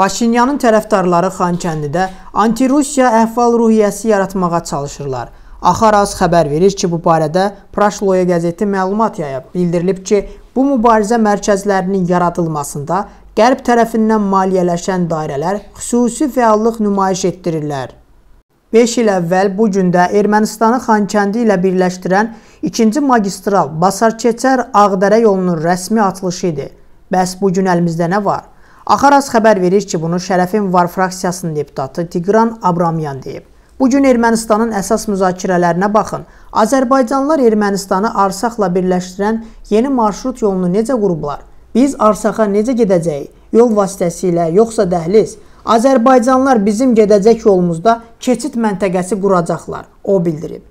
Paşinyanın tərəfdarları Xankəndidə anti-Rusiya əhval-ruhiyyəsi yaratmağa çalışırlar. Axaraz xəbər verir ki, bu barədə Praşloya qəzeti məlumat yayıb. Bildirilib ki, bu mübarizə mərkəzlərinin yaradılmasında Qərb tərəfindən maliyyələşən dairələr xüsusi fəallıq nümayiş etdirirlər. 5 il əvvəl bu gündə Ermənistanı Xankəndi ilə birləşdirən 2-ci magistral Basarkeçər Ağdərə yolunun rəsmi açılışı idi. Bəs bu gün əlimizdə nə var? Axaras xəbər verir ki, bunu Şərəfin Var fraksiyasının deputatı Tiqran Abramyan deyib. Bugün Ermənistanın əsas müzakirələrinə baxın. Azərbaycanlar Ermənistanı Arsaqla birləşdirən yeni marşrut yolunu necə qurublar? Biz Arsaqa necə gedəcəyik? Yol vasitəsilə, yoxsa dəhliz? Azərbaycanlar bizim gedəcək yolumuzda keçid məntəqəsi quracaqlar, o bildirib.